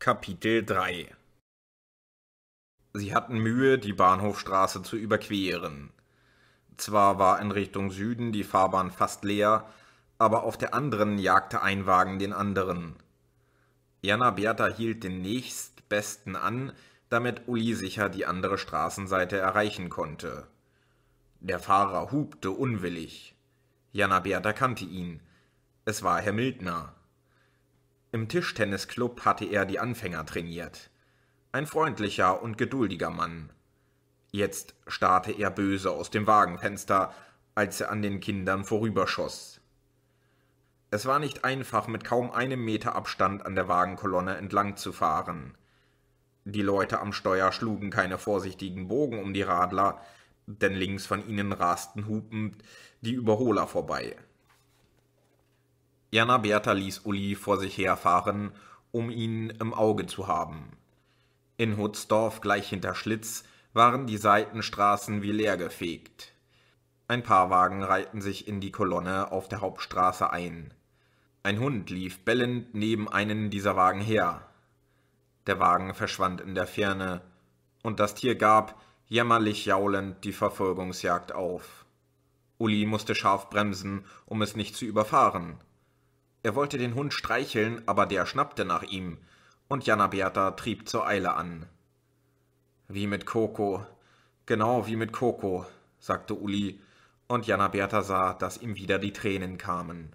Kapitel 3 Sie hatten Mühe, die Bahnhofstraße zu überqueren. Zwar war in Richtung Süden die Fahrbahn fast leer, aber auf der anderen jagte ein Wagen den anderen. Jana Bertha hielt den nächstbesten an, damit Uli sicher die andere Straßenseite erreichen konnte. Der Fahrer hubte unwillig. Jana Bertha kannte ihn. Es war Herr Mildner. Im Tischtennisclub hatte er die Anfänger trainiert. Ein freundlicher und geduldiger Mann. Jetzt starrte er böse aus dem Wagenfenster, als er an den Kindern vorüberschoss. Es war nicht einfach, mit kaum einem Meter Abstand an der Wagenkolonne entlang zu fahren. Die Leute am Steuer schlugen keine vorsichtigen Bogen um die Radler, denn links von ihnen rasten hupend die Überholer vorbei. Jana Bertha ließ Uli vor sich herfahren, um ihn im Auge zu haben. In Hutzdorf gleich hinter Schlitz waren die Seitenstraßen wie leer gefegt. Ein paar Wagen reihten sich in die Kolonne auf der Hauptstraße ein. Ein Hund lief bellend neben einen dieser Wagen her. Der Wagen verschwand in der Ferne, und das Tier gab, jämmerlich jaulend, die Verfolgungsjagd auf. Uli musste scharf bremsen, um es nicht zu überfahren. Er wollte den Hund streicheln, aber der schnappte nach ihm, und Jana Bertha trieb zur Eile an. Wie mit Coco, genau wie mit Coco, sagte Uli, und Jana Bertha sah, dass ihm wieder die Tränen kamen.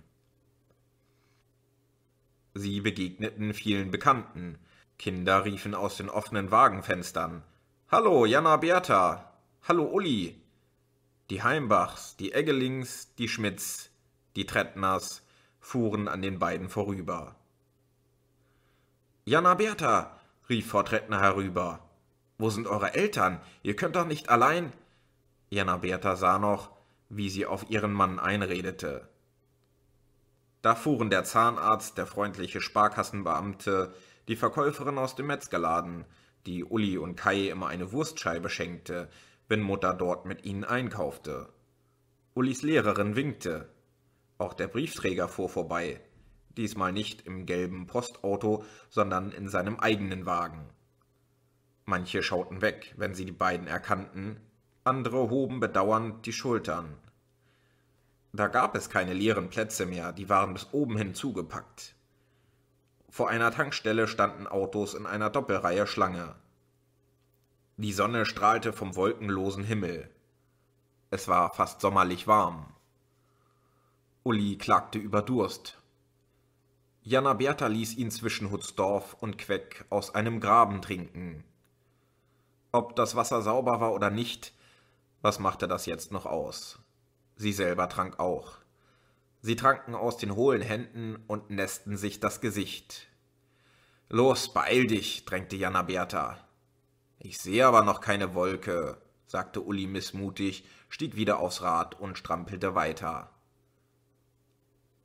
Sie begegneten vielen Bekannten. Kinder riefen aus den offenen Wagenfenstern. Hallo, Jana Bertha! Hallo, Uli! Die Heimbachs, die Eggelings, die Schmidts, die Trettners, fuhren an den beiden vorüber. Jana Bertha, rief Frau Fortrettner herüber. Wo sind eure Eltern? Ihr könnt doch nicht allein. Jana Bertha sah noch, wie sie auf ihren Mann einredete. Da fuhren der Zahnarzt, der freundliche Sparkassenbeamte, die Verkäuferin aus dem Metzgerladen, die Uli und Kai immer eine Wurstscheibe schenkte, wenn Mutter dort mit ihnen einkaufte. Ulis Lehrerin winkte. Auch der Briefträger fuhr vorbei, diesmal nicht im gelben Postauto, sondern in seinem eigenen Wagen. Manche schauten weg, wenn sie die beiden erkannten, andere hoben bedauernd die Schultern. Da gab es keine leeren Plätze mehr, die waren bis oben hin zugepackt. Vor einer Tankstelle standen Autos in einer Doppelreihe Schlange. Die Sonne strahlte vom wolkenlosen Himmel. Es war fast sommerlich warm. Uli klagte über Durst. Jana Bertha ließ ihn zwischen Hutzdorf und Queck aus einem Graben trinken. Ob das Wasser sauber war oder nicht, was machte das jetzt noch aus? Sie selber trank auch. Sie tranken aus den hohlen Händen und nässten sich das Gesicht. Los, beeil dich, drängte Jana Bertha. Ich sehe aber noch keine Wolke, sagte Uli missmutig, stieg wieder aufs Rad und strampelte weiter.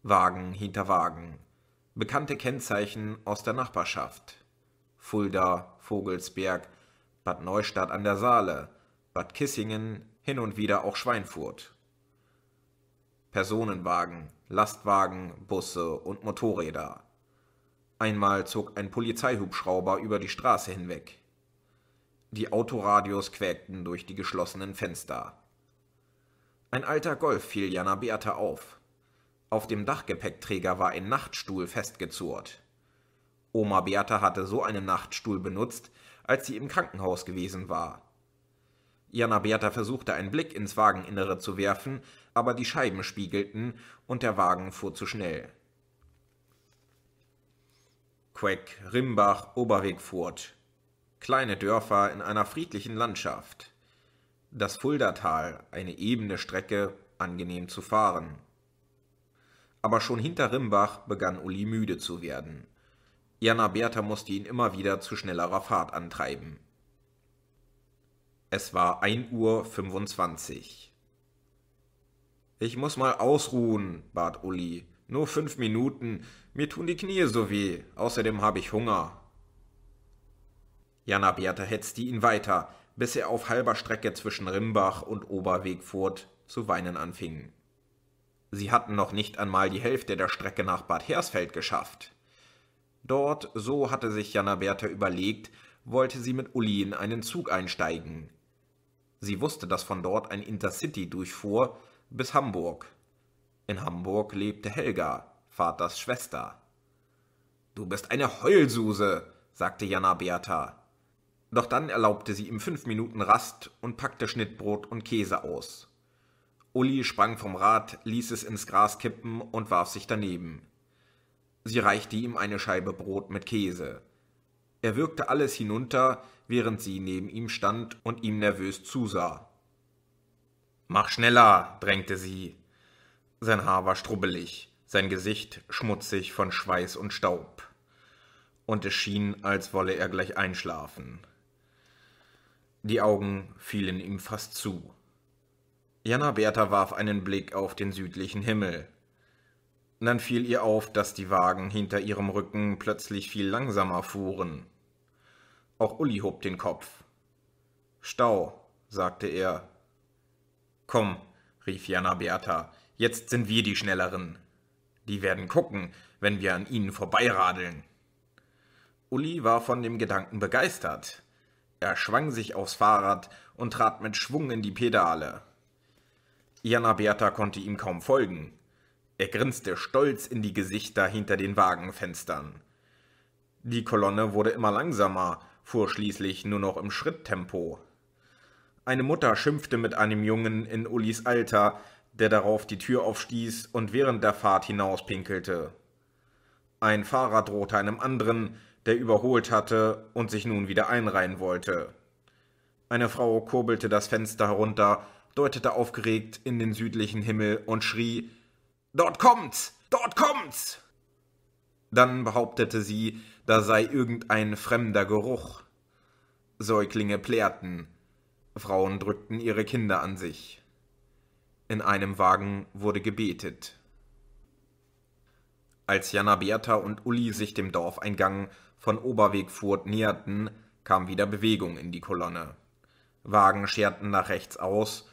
Wagen hinter Wagen. Bekannte Kennzeichen aus der Nachbarschaft. Fulda, Vogelsberg, Bad Neustadt an der Saale, Bad Kissingen, hin und wieder auch Schweinfurt. Personenwagen, Lastwagen, Busse und Motorräder. Einmal zog ein Polizeihubschrauber über die Straße hinweg. Die Autoradios quäkten durch die geschlossenen Fenster. Ein alter Golf fiel Jana Beate auf. Auf dem Dachgepäckträger war ein Nachtstuhl festgezurrt. Oma Bertha hatte so einen Nachtstuhl benutzt, als sie im Krankenhaus gewesen war. Jana Bertha versuchte einen Blick ins Wageninnere zu werfen, aber die Scheiben spiegelten und der Wagen fuhr zu schnell. Queck, Rimbach, Oberwegfurt. Kleine Dörfer in einer friedlichen Landschaft. Das Fuldatal, eine ebene Strecke, angenehm zu fahren aber schon hinter Rimbach begann Uli müde zu werden. Jana Bertha musste ihn immer wieder zu schnellerer Fahrt antreiben. Es war 1.25 Uhr. Ich muss mal ausruhen, bat Uli. Nur fünf Minuten. Mir tun die Knie so weh. Außerdem habe ich Hunger. Jana Bertha hetzte ihn weiter, bis er auf halber Strecke zwischen Rimbach und Oberwegfurt zu weinen anfing. Sie hatten noch nicht einmal die Hälfte der Strecke nach Bad Hersfeld geschafft. Dort, so hatte sich Jana Bertha überlegt, wollte sie mit Uli in einen Zug einsteigen. Sie wusste, dass von dort ein Intercity durchfuhr bis Hamburg. In Hamburg lebte Helga, Vaters Schwester. Du bist eine Heulsuse, sagte Jana Bertha. Doch dann erlaubte sie ihm fünf Minuten Rast und packte Schnittbrot und Käse aus. Uli sprang vom Rad, ließ es ins Gras kippen und warf sich daneben. Sie reichte ihm eine Scheibe Brot mit Käse. Er würgte alles hinunter, während sie neben ihm stand und ihm nervös zusah. Mach schneller, drängte sie. Sein Haar war strubbelig, sein Gesicht schmutzig von Schweiß und Staub. Und es schien, als wolle er gleich einschlafen. Die Augen fielen ihm fast zu. Jana Bertha warf einen Blick auf den südlichen Himmel. dann fiel ihr auf, dass die Wagen hinter ihrem Rücken plötzlich viel langsamer fuhren. Auch Uli hob den Kopf. Stau, sagte er. Komm, rief Jana Bertha, jetzt sind wir die Schnelleren. Die werden gucken, wenn wir an ihnen vorbeiradeln. Uli war von dem Gedanken begeistert. Er schwang sich aufs Fahrrad und trat mit Schwung in die Pedale. Jana Bertha konnte ihm kaum folgen. Er grinste stolz in die Gesichter hinter den Wagenfenstern. Die Kolonne wurde immer langsamer, fuhr schließlich nur noch im Schritttempo. Eine Mutter schimpfte mit einem Jungen in Ullis Alter, der darauf die Tür aufstieß und während der Fahrt hinauspinkelte. Ein Fahrer drohte einem anderen, der überholt hatte und sich nun wieder einreihen wollte. Eine Frau kurbelte das Fenster herunter deutete aufgeregt in den südlichen Himmel und schrie Dort kommt's! Dort kommt's! Dann behauptete sie, da sei irgendein fremder Geruch. Säuglinge plärrten, Frauen drückten ihre Kinder an sich. In einem Wagen wurde gebetet. Als Jana Bertha und Uli sich dem Dorfeingang von Oberwegfurt näherten, kam wieder Bewegung in die Kolonne. Wagen scherten nach rechts aus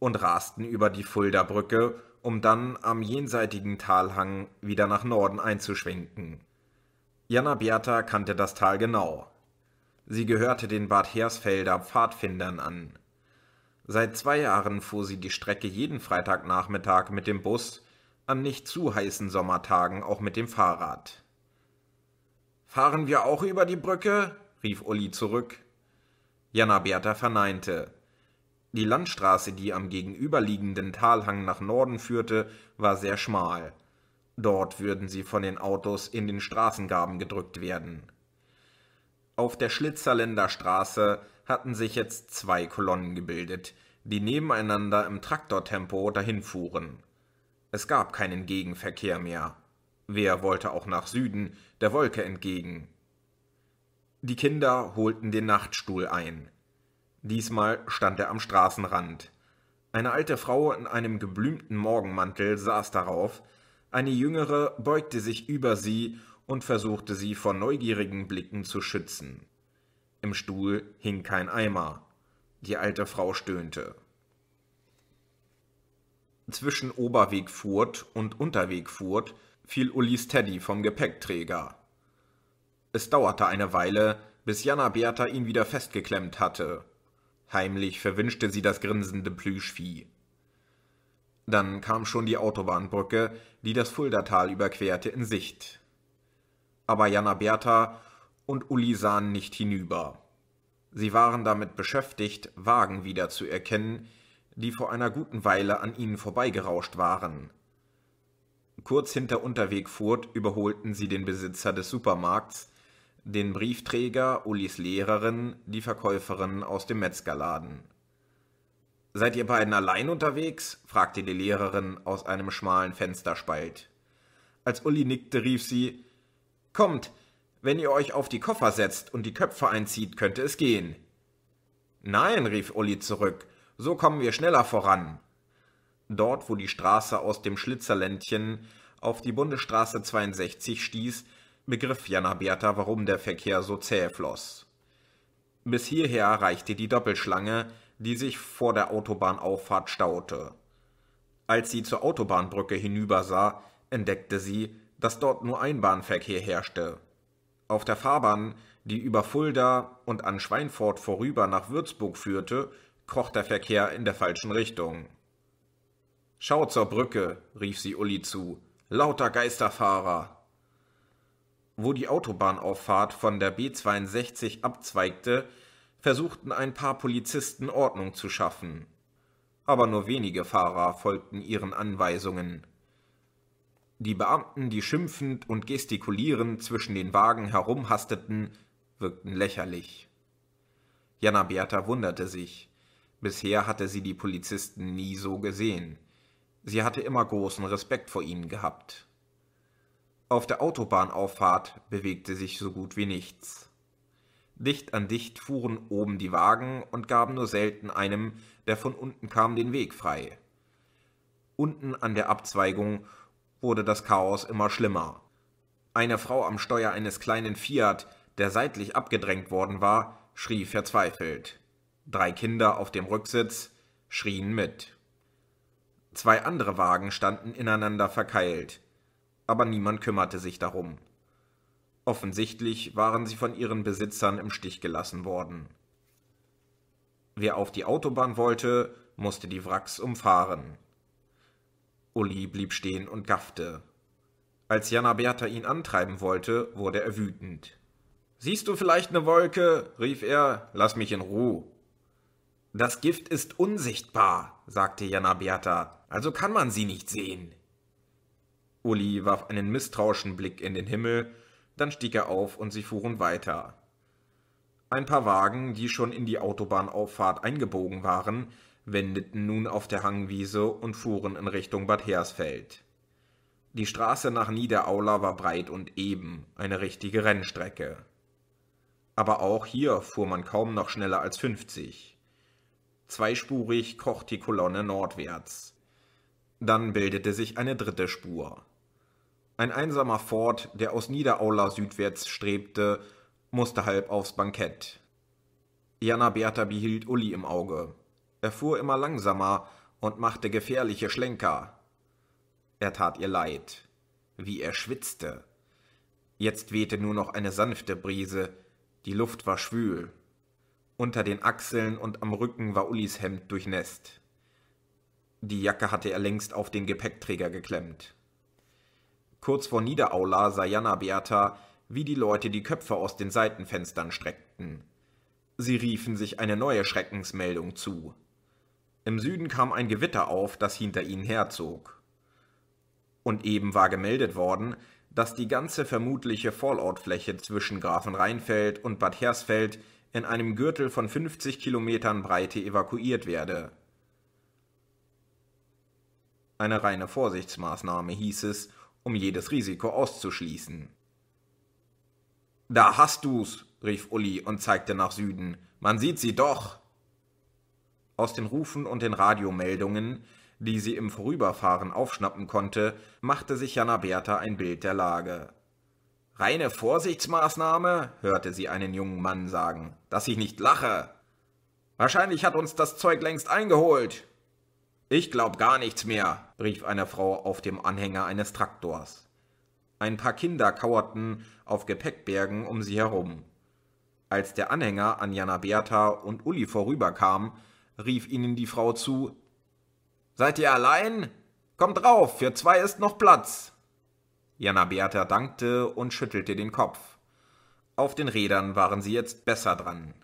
und rasten über die Fulda-Brücke, um dann am jenseitigen Talhang wieder nach Norden einzuschwenken. Jana Bertha kannte das Tal genau. Sie gehörte den Bad Hersfelder Pfadfindern an. Seit zwei Jahren fuhr sie die Strecke jeden Freitagnachmittag mit dem Bus, an nicht zu heißen Sommertagen auch mit dem Fahrrad. Fahren wir auch über die Brücke? rief Uli zurück. Jana Bertha verneinte. Die Landstraße, die am gegenüberliegenden Talhang nach Norden führte, war sehr schmal. Dort würden sie von den Autos in den Straßengaben gedrückt werden. Auf der Schlitzerländer Straße hatten sich jetzt zwei Kolonnen gebildet, die nebeneinander im Traktortempo dahinfuhren. Es gab keinen Gegenverkehr mehr. Wer wollte auch nach Süden, der Wolke entgegen? Die Kinder holten den Nachtstuhl ein. Diesmal stand er am Straßenrand. Eine alte Frau in einem geblümten Morgenmantel saß darauf, eine jüngere beugte sich über sie und versuchte sie vor neugierigen Blicken zu schützen. Im Stuhl hing kein Eimer. Die alte Frau stöhnte. Zwischen Oberwegfurt und Unterwegfurt fiel Ullis Teddy vom Gepäckträger. Es dauerte eine Weile, bis Jana Bertha ihn wieder festgeklemmt hatte. Heimlich verwünschte sie das grinsende Plüschvieh. Dann kam schon die Autobahnbrücke, die das Fuldatal überquerte, in Sicht. Aber Jana Bertha und Uli sahen nicht hinüber. Sie waren damit beschäftigt, Wagen wiederzuerkennen, die vor einer guten Weile an ihnen vorbeigerauscht waren. Kurz hinter Unterwegfurt überholten sie den Besitzer des Supermarkts, den Briefträger, Ullis Lehrerin, die Verkäuferin aus dem Metzgerladen. Seid ihr beiden allein unterwegs? fragte die Lehrerin aus einem schmalen Fensterspalt. Als Uli nickte, rief sie Kommt, wenn ihr euch auf die Koffer setzt und die Köpfe einzieht, könnte es gehen. Nein, rief Uli zurück, so kommen wir schneller voran. Dort, wo die Straße aus dem Schlitzerländchen auf die Bundesstraße 62 stieß, begriff Jana Bertha, warum der Verkehr so zäh floss. Bis hierher reichte die Doppelschlange, die sich vor der Autobahnauffahrt staute. Als sie zur Autobahnbrücke hinübersah, entdeckte sie, dass dort nur Einbahnverkehr herrschte. Auf der Fahrbahn, die über Fulda und an Schweinfurt vorüber nach Würzburg führte, kroch der Verkehr in der falschen Richtung. Schau zur Brücke, rief sie Uli zu, lauter Geisterfahrer wo die Autobahnauffahrt von der B62 abzweigte, versuchten ein paar Polizisten Ordnung zu schaffen. Aber nur wenige Fahrer folgten ihren Anweisungen. Die Beamten, die schimpfend und gestikulierend zwischen den Wagen herumhasteten, wirkten lächerlich. Jana Beata wunderte sich. Bisher hatte sie die Polizisten nie so gesehen. Sie hatte immer großen Respekt vor ihnen gehabt. Auf der Autobahnauffahrt bewegte sich so gut wie nichts. Dicht an dicht fuhren oben die Wagen und gaben nur selten einem, der von unten kam, den Weg frei. Unten an der Abzweigung wurde das Chaos immer schlimmer. Eine Frau am Steuer eines kleinen Fiat, der seitlich abgedrängt worden war, schrie verzweifelt. Drei Kinder auf dem Rücksitz schrien mit. Zwei andere Wagen standen ineinander verkeilt aber niemand kümmerte sich darum. Offensichtlich waren sie von ihren Besitzern im Stich gelassen worden. Wer auf die Autobahn wollte, musste die Wracks umfahren. Uli blieb stehen und gaffte. Als Jana Bertha ihn antreiben wollte, wurde er wütend. Siehst du vielleicht eine Wolke? rief er. Lass mich in Ruhe. Das Gift ist unsichtbar, sagte Jana Bertha, also kann man sie nicht sehen. Uli warf einen misstrauischen Blick in den Himmel, dann stieg er auf und sie fuhren weiter. Ein paar Wagen, die schon in die Autobahnauffahrt eingebogen waren, wendeten nun auf der Hangwiese und fuhren in Richtung Bad Hersfeld. Die Straße nach Niederaula war breit und eben, eine richtige Rennstrecke. Aber auch hier fuhr man kaum noch schneller als 50. Zweispurig kroch die Kolonne nordwärts. Dann bildete sich eine dritte Spur. Ein einsamer Ford, der aus Niederaula südwärts strebte, musste halb aufs Bankett. Jana Bertha behielt Uli im Auge. Er fuhr immer langsamer und machte gefährliche Schlenker. Er tat ihr leid. Wie er schwitzte. Jetzt wehte nur noch eine sanfte Brise, die Luft war schwül. Unter den Achseln und am Rücken war Ullis Hemd durchnässt. Die Jacke hatte er längst auf den Gepäckträger geklemmt. Kurz vor Niederaula sah Jana Beata, wie die Leute die Köpfe aus den Seitenfenstern streckten. Sie riefen sich eine neue Schreckensmeldung zu. Im Süden kam ein Gewitter auf, das hinter ihnen herzog. Und eben war gemeldet worden, dass die ganze vermutliche Fallortfläche fläche zwischen Grafenrheinfeld und Bad Hersfeld in einem Gürtel von 50 Kilometern Breite evakuiert werde. Eine reine Vorsichtsmaßnahme hieß es, um jedes Risiko auszuschließen. Da hast du's, rief Uli und zeigte nach Süden. Man sieht sie doch. Aus den Rufen und den Radiomeldungen, die sie im Vorüberfahren aufschnappen konnte, machte sich Jana Bertha ein Bild der Lage. Reine Vorsichtsmaßnahme, hörte sie einen jungen Mann sagen, dass ich nicht lache. Wahrscheinlich hat uns das Zeug längst eingeholt, ich glaub gar nichts mehr, rief eine Frau auf dem Anhänger eines Traktors. Ein paar Kinder kauerten auf Gepäckbergen um sie herum. Als der Anhänger an Jana Bertha und Uli vorüberkam, rief ihnen die Frau zu Seid ihr allein? Kommt rauf, für zwei ist noch Platz. Jana Bertha dankte und schüttelte den Kopf. Auf den Rädern waren sie jetzt besser dran.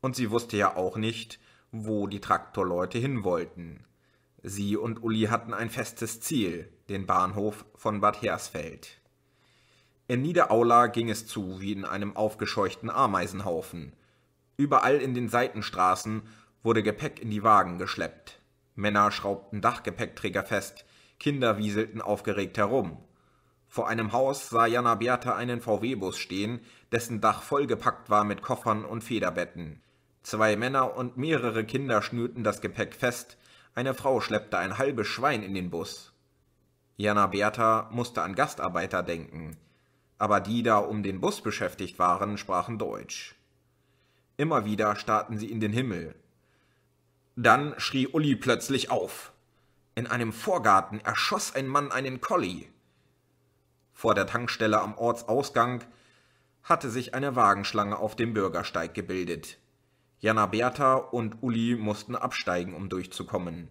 Und sie wusste ja auch nicht, wo die Traktorleute hin wollten. Sie und Uli hatten ein festes Ziel, den Bahnhof von Bad Hersfeld. In Niederaula ging es zu wie in einem aufgescheuchten Ameisenhaufen. Überall in den Seitenstraßen wurde Gepäck in die Wagen geschleppt. Männer schraubten Dachgepäckträger fest, Kinder wieselten aufgeregt herum. Vor einem Haus sah Jana Bertha einen VW-Bus stehen, dessen Dach vollgepackt war mit Koffern und Federbetten. Zwei Männer und mehrere Kinder schnürten das Gepäck fest, eine Frau schleppte ein halbes Schwein in den Bus. Jana Bertha musste an Gastarbeiter denken, aber die da um den Bus beschäftigt waren, sprachen Deutsch. Immer wieder starrten sie in den Himmel. Dann schrie Uli plötzlich auf. In einem Vorgarten erschoss ein Mann einen Kolli. Vor der Tankstelle am Ortsausgang hatte sich eine Wagenschlange auf dem Bürgersteig gebildet. Jana Bertha und Uli mussten absteigen, um durchzukommen.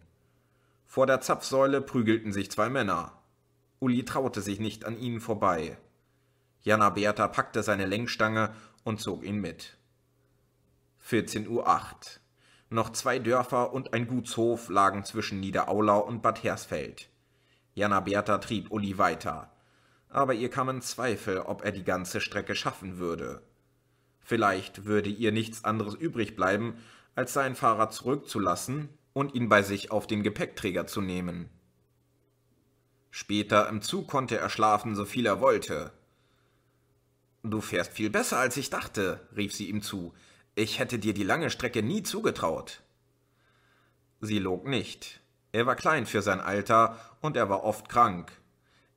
Vor der Zapfsäule prügelten sich zwei Männer. Uli traute sich nicht an ihnen vorbei. Jana Bertha packte seine Lenkstange und zog ihn mit. 14.08 Uhr. Noch zwei Dörfer und ein Gutshof lagen zwischen Niederaula und Bad Hersfeld. Jana Bertha trieb Uli weiter. Aber ihr kamen Zweifel, ob er die ganze Strecke schaffen würde. Vielleicht würde ihr nichts anderes übrig bleiben, als seinen Fahrer zurückzulassen und ihn bei sich auf den Gepäckträger zu nehmen. Später im Zug konnte er schlafen, so viel er wollte. Du fährst viel besser, als ich dachte, rief sie ihm zu. Ich hätte dir die lange Strecke nie zugetraut. Sie log nicht. Er war klein für sein Alter und er war oft krank.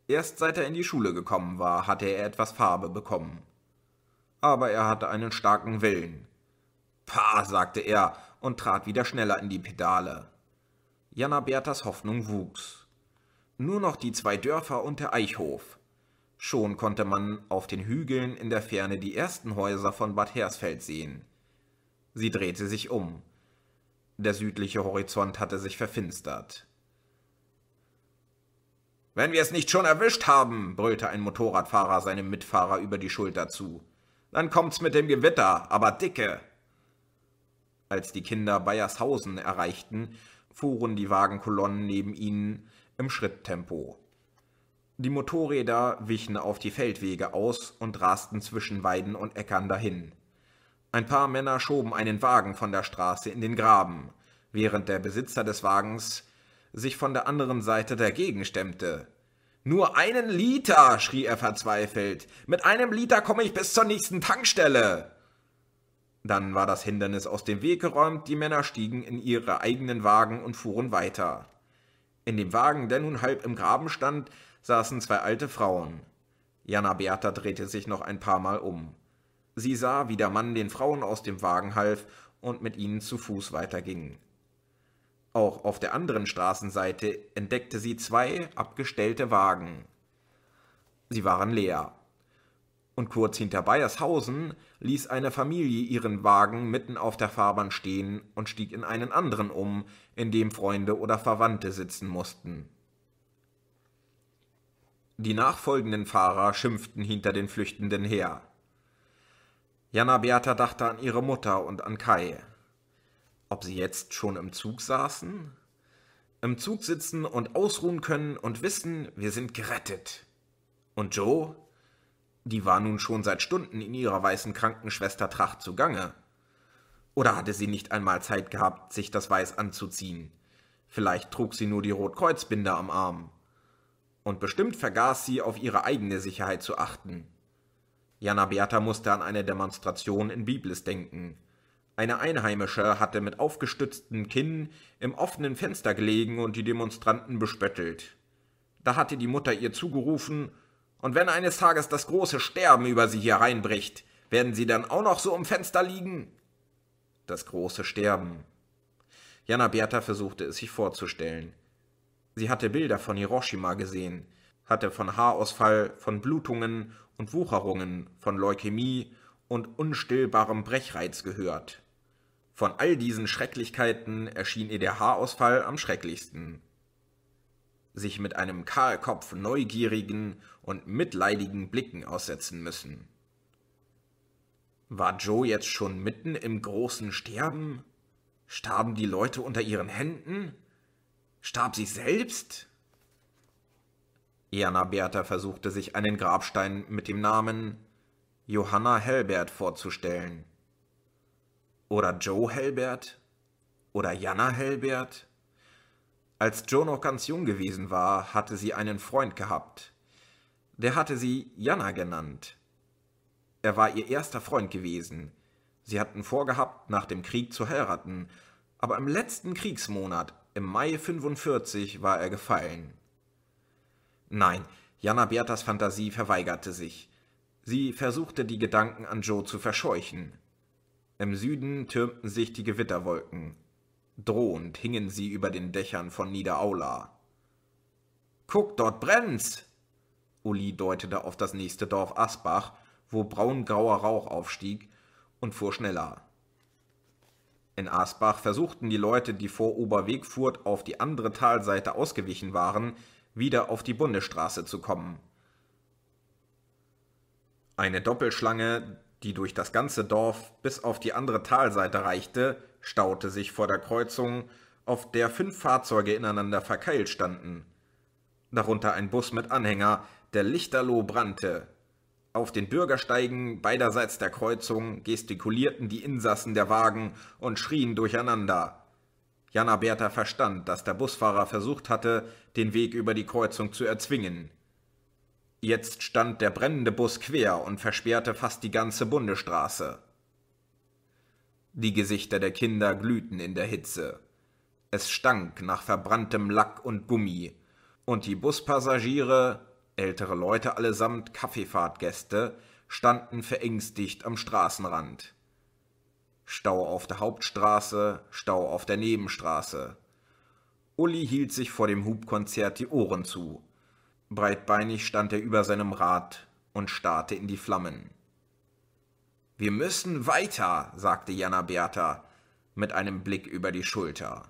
Erst seit er in die Schule gekommen war, hatte er etwas Farbe bekommen aber er hatte einen starken Willen. Pah, sagte er und trat wieder schneller in die Pedale. Jana Berthas Hoffnung wuchs. Nur noch die zwei Dörfer und der Eichhof. Schon konnte man auf den Hügeln in der Ferne die ersten Häuser von Bad Hersfeld sehen. Sie drehte sich um. Der südliche Horizont hatte sich verfinstert. Wenn wir es nicht schon erwischt haben, brüllte ein Motorradfahrer seinem Mitfahrer über die Schulter zu. Dann kommt's mit dem Gewitter, aber dicke. Als die Kinder Bayershausen erreichten, fuhren die Wagenkolonnen neben ihnen im Schritttempo. Die Motorräder wichen auf die Feldwege aus und rasten zwischen Weiden und Äckern dahin. Ein paar Männer schoben einen Wagen von der Straße in den Graben, während der Besitzer des Wagens sich von der anderen Seite dagegen stemmte. Nur einen Liter, schrie er verzweifelt. Mit einem Liter komme ich bis zur nächsten Tankstelle. Dann war das Hindernis aus dem Weg geräumt, die Männer stiegen in ihre eigenen Wagen und fuhren weiter. In dem Wagen, der nun halb im Graben stand, saßen zwei alte Frauen. Jana Beata drehte sich noch ein paar Mal um. Sie sah, wie der Mann den Frauen aus dem Wagen half und mit ihnen zu Fuß weiterging. Auch auf der anderen Straßenseite entdeckte sie zwei abgestellte Wagen. Sie waren leer. Und kurz hinter Bayershausen ließ eine Familie ihren Wagen mitten auf der Fahrbahn stehen und stieg in einen anderen um, in dem Freunde oder Verwandte sitzen mussten. Die nachfolgenden Fahrer schimpften hinter den Flüchtenden her. Jana Beata dachte an ihre Mutter und an Kai ob sie jetzt schon im Zug saßen? Im Zug sitzen und ausruhen können und wissen, wir sind gerettet. Und Joe? Die war nun schon seit Stunden in ihrer weißen Krankenschwestertracht zugange. Oder hatte sie nicht einmal Zeit gehabt, sich das Weiß anzuziehen? Vielleicht trug sie nur die Rotkreuzbinde am Arm. Und bestimmt vergaß sie, auf ihre eigene Sicherheit zu achten. Jana Beata musste an eine Demonstration in Biblis denken. Eine Einheimische hatte mit aufgestütztem Kinn im offenen Fenster gelegen und die Demonstranten bespöttelt. Da hatte die Mutter ihr zugerufen, und wenn eines Tages das große Sterben über sie hereinbricht, werden sie dann auch noch so im Fenster liegen? Das große Sterben. Jana Bertha versuchte es sich vorzustellen. Sie hatte Bilder von Hiroshima gesehen, hatte von Haarausfall, von Blutungen und Wucherungen, von Leukämie und unstillbarem Brechreiz gehört. Von all diesen Schrecklichkeiten erschien ihr der Haarausfall am schrecklichsten. Sich mit einem Kahlkopf neugierigen und mitleidigen Blicken aussetzen müssen. War Joe jetzt schon mitten im großen Sterben? Starben die Leute unter ihren Händen? Starb sie selbst? Jana Bertha versuchte sich einen Grabstein mit dem Namen Johanna Helbert vorzustellen. Oder Joe Helbert? Oder Jana Helbert? Als Joe noch ganz jung gewesen war, hatte sie einen Freund gehabt. Der hatte sie Jana genannt. Er war ihr erster Freund gewesen. Sie hatten vorgehabt, nach dem Krieg zu heiraten, aber im letzten Kriegsmonat, im Mai 45, war er gefallen. Nein, Jana Berthas Fantasie verweigerte sich. Sie versuchte, die Gedanken an Joe zu verscheuchen. Im Süden türmten sich die Gewitterwolken. Drohend hingen sie über den Dächern von Niederaula. Guck, dort brennt's! Uli deutete auf das nächste Dorf Asbach, wo braungrauer Rauch aufstieg, und fuhr schneller. In Asbach versuchten die Leute, die vor Oberwegfurt auf die andere Talseite ausgewichen waren, wieder auf die Bundesstraße zu kommen. Eine Doppelschlange die durch das ganze Dorf bis auf die andere Talseite reichte, staute sich vor der Kreuzung, auf der fünf Fahrzeuge ineinander verkeilt standen. Darunter ein Bus mit Anhänger, der lichterloh brannte. Auf den Bürgersteigen beiderseits der Kreuzung gestikulierten die Insassen der Wagen und schrien durcheinander. Jana Bertha verstand, dass der Busfahrer versucht hatte, den Weg über die Kreuzung zu erzwingen. Jetzt stand der brennende Bus quer und versperrte fast die ganze Bundesstraße. Die Gesichter der Kinder glühten in der Hitze. Es stank nach verbranntem Lack und Gummi, und die Buspassagiere, ältere Leute allesamt Kaffeefahrtgäste, standen verängstigt am Straßenrand. Stau auf der Hauptstraße, Stau auf der Nebenstraße. Uli hielt sich vor dem Hubkonzert die Ohren zu. Breitbeinig stand er über seinem Rad und starrte in die Flammen. Wir müssen weiter, sagte Jana Bertha mit einem Blick über die Schulter.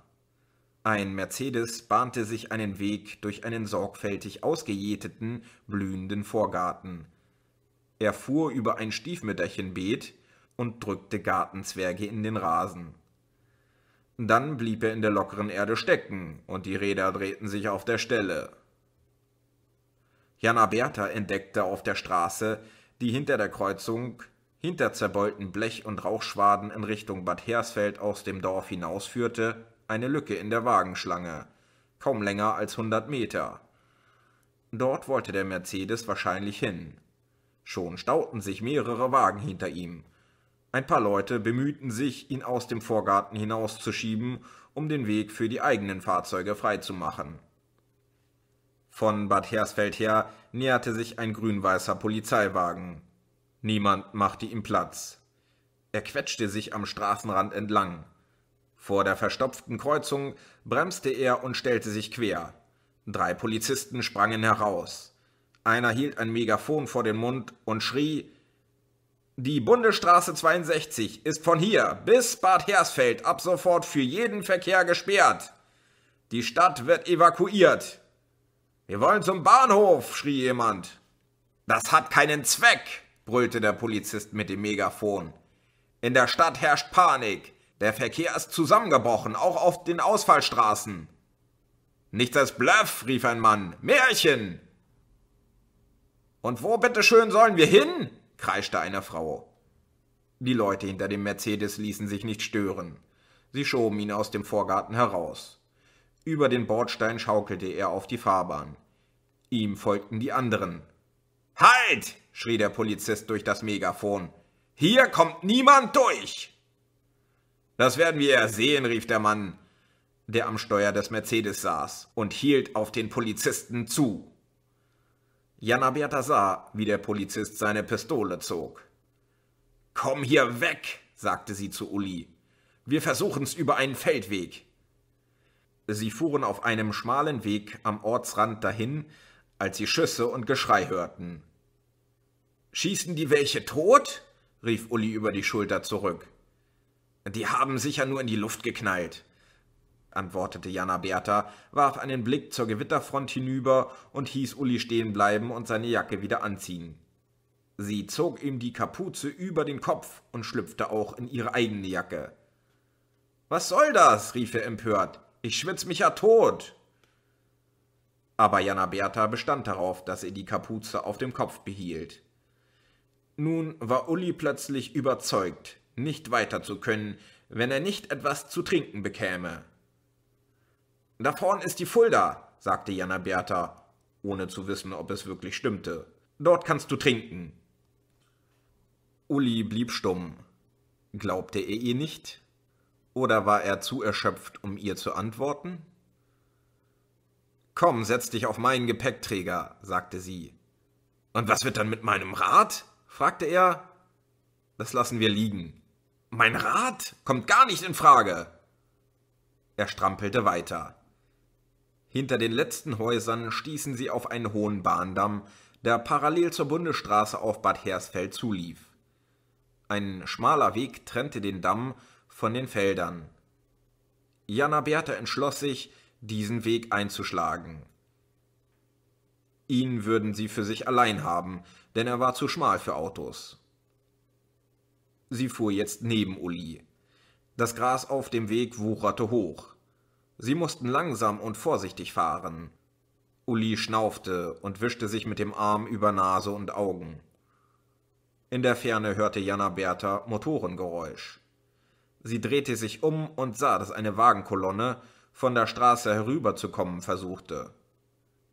Ein Mercedes bahnte sich einen Weg durch einen sorgfältig ausgejäteten, blühenden Vorgarten. Er fuhr über ein Stiefmütterchenbeet und drückte Gartenzwerge in den Rasen. Dann blieb er in der lockeren Erde stecken und die Räder drehten sich auf der Stelle. Jana Bertha entdeckte auf der Straße, die hinter der Kreuzung hinter zerbeulten Blech- und Rauchschwaden in Richtung Bad Hersfeld aus dem Dorf hinausführte, eine Lücke in der Wagenschlange, kaum länger als 100 Meter. Dort wollte der Mercedes wahrscheinlich hin. Schon stauten sich mehrere Wagen hinter ihm. Ein paar Leute bemühten sich, ihn aus dem Vorgarten hinauszuschieben, um den Weg für die eigenen Fahrzeuge freizumachen. Von Bad Hersfeld her näherte sich ein grün-weißer Polizeiwagen. Niemand machte ihm Platz. Er quetschte sich am Straßenrand entlang. Vor der verstopften Kreuzung bremste er und stellte sich quer. Drei Polizisten sprangen heraus. Einer hielt ein Megafon vor den Mund und schrie Die Bundesstraße 62 ist von hier bis Bad Hersfeld ab sofort für jeden Verkehr gesperrt. Die Stadt wird evakuiert. Wir wollen zum Bahnhof, schrie jemand. Das hat keinen Zweck, brüllte der Polizist mit dem Megafon. In der Stadt herrscht Panik. Der Verkehr ist zusammengebrochen, auch auf den Ausfallstraßen. Nichts als Bluff, rief ein Mann. Märchen! Und wo bitteschön sollen wir hin? kreischte eine Frau. Die Leute hinter dem Mercedes ließen sich nicht stören. Sie schoben ihn aus dem Vorgarten heraus. Über den Bordstein schaukelte er auf die Fahrbahn. Ihm folgten die anderen. Halt! schrie der Polizist durch das Megafon. Hier kommt niemand durch! Das werden wir ja sehen, rief der Mann, der am Steuer des Mercedes saß, und hielt auf den Polizisten zu. Jana Bertha sah, wie der Polizist seine Pistole zog. Komm hier weg, sagte sie zu Uli. Wir versuchen's über einen Feldweg. Sie fuhren auf einem schmalen Weg am Ortsrand dahin, als sie Schüsse und Geschrei hörten. Schießen die welche tot? rief Uli über die Schulter zurück. Die haben sicher nur in die Luft geknallt, antwortete Jana Bertha, warf einen Blick zur Gewitterfront hinüber und hieß Uli stehen bleiben und seine Jacke wieder anziehen. Sie zog ihm die Kapuze über den Kopf und schlüpfte auch in ihre eigene Jacke. Was soll das? rief er empört. Ich schwitz mich ja tot. Aber Jana Bertha bestand darauf, dass er die Kapuze auf dem Kopf behielt. Nun war Uli plötzlich überzeugt, nicht weiter zu können, wenn er nicht etwas zu trinken bekäme. Da vorn ist die Fulda, sagte Jana Bertha, ohne zu wissen, ob es wirklich stimmte. Dort kannst du trinken. Uli blieb stumm. Glaubte er ihr nicht? Oder war er zu erschöpft, um ihr zu antworten? Komm, setz dich auf meinen Gepäckträger, sagte sie. Und was wird dann mit meinem Rad? fragte er. Das lassen wir liegen. Mein Rad kommt gar nicht in Frage. Er strampelte weiter. Hinter den letzten Häusern stießen sie auf einen hohen Bahndamm, der parallel zur Bundesstraße auf Bad Hersfeld zulief. Ein schmaler Weg trennte den Damm von den Feldern. Jana Bertha entschloss sich, diesen Weg einzuschlagen. Ihn würden sie für sich allein haben, denn er war zu schmal für Autos. Sie fuhr jetzt neben Uli. Das Gras auf dem Weg wucherte hoch. Sie mussten langsam und vorsichtig fahren. Uli schnaufte und wischte sich mit dem Arm über Nase und Augen. In der Ferne hörte Jana Bertha Motorengeräusch. Sie drehte sich um und sah, dass eine Wagenkolonne von der Straße herüberzukommen versuchte.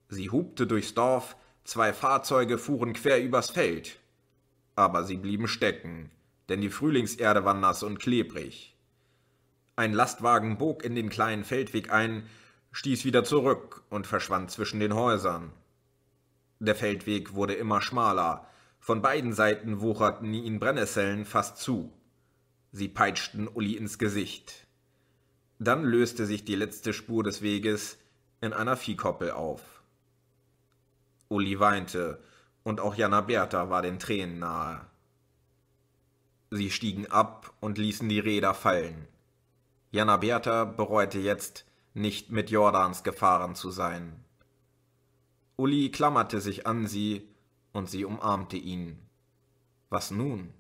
Sie hubte durchs Dorf, zwei Fahrzeuge fuhren quer übers Feld. Aber sie blieben stecken, denn die Frühlingserde war nass und klebrig. Ein Lastwagen bog in den kleinen Feldweg ein, stieß wieder zurück und verschwand zwischen den Häusern. Der Feldweg wurde immer schmaler, von beiden Seiten wucherten ihn Brennnesseln fast zu. Sie peitschten Uli ins Gesicht. Dann löste sich die letzte Spur des Weges in einer Viehkoppel auf. Uli weinte, und auch Jana Bertha war den Tränen nahe. Sie stiegen ab und ließen die Räder fallen. Jana Bertha bereute jetzt, nicht mit Jordans gefahren zu sein. Uli klammerte sich an sie, und sie umarmte ihn. Was nun?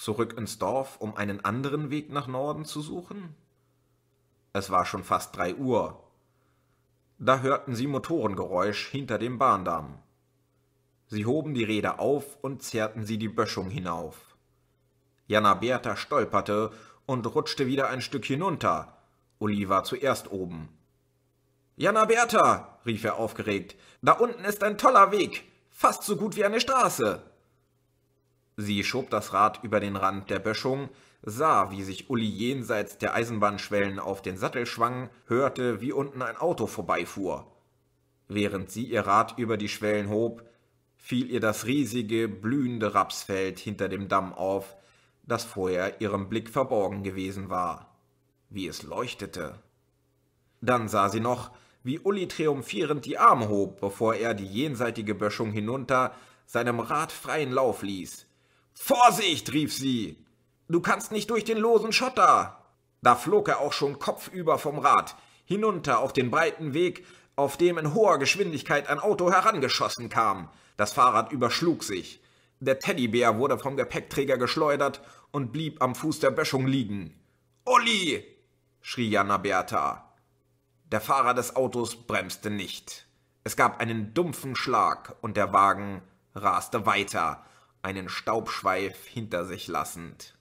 zurück ins Dorf, um einen anderen Weg nach Norden zu suchen? Es war schon fast drei Uhr. Da hörten sie Motorengeräusch hinter dem Bahndamm. Sie hoben die Räder auf und zerrten sie die Böschung hinauf. Jana Bertha stolperte und rutschte wieder ein Stück hinunter. Uli war zuerst oben. Jana Bertha, rief er aufgeregt, da unten ist ein toller Weg, fast so gut wie eine Straße. Sie schob das Rad über den Rand der Böschung, sah, wie sich Uli jenseits der Eisenbahnschwellen auf den Sattel schwang, hörte, wie unten ein Auto vorbeifuhr. Während sie ihr Rad über die Schwellen hob, fiel ihr das riesige, blühende Rapsfeld hinter dem Damm auf, das vorher ihrem Blick verborgen gewesen war. Wie es leuchtete. Dann sah sie noch, wie Uli triumphierend die Arme hob, bevor er die jenseitige Böschung hinunter seinem Rad freien Lauf ließ. Vorsicht, rief sie. Du kannst nicht durch den losen Schotter. Da flog er auch schon kopfüber vom Rad, hinunter auf den breiten Weg, auf dem in hoher Geschwindigkeit ein Auto herangeschossen kam. Das Fahrrad überschlug sich. Der Teddybär wurde vom Gepäckträger geschleudert und blieb am Fuß der Böschung liegen. Olli! schrie Jana Bertha. Der Fahrer des Autos bremste nicht. Es gab einen dumpfen Schlag und der Wagen raste weiter, einen Staubschweif hinter sich lassend.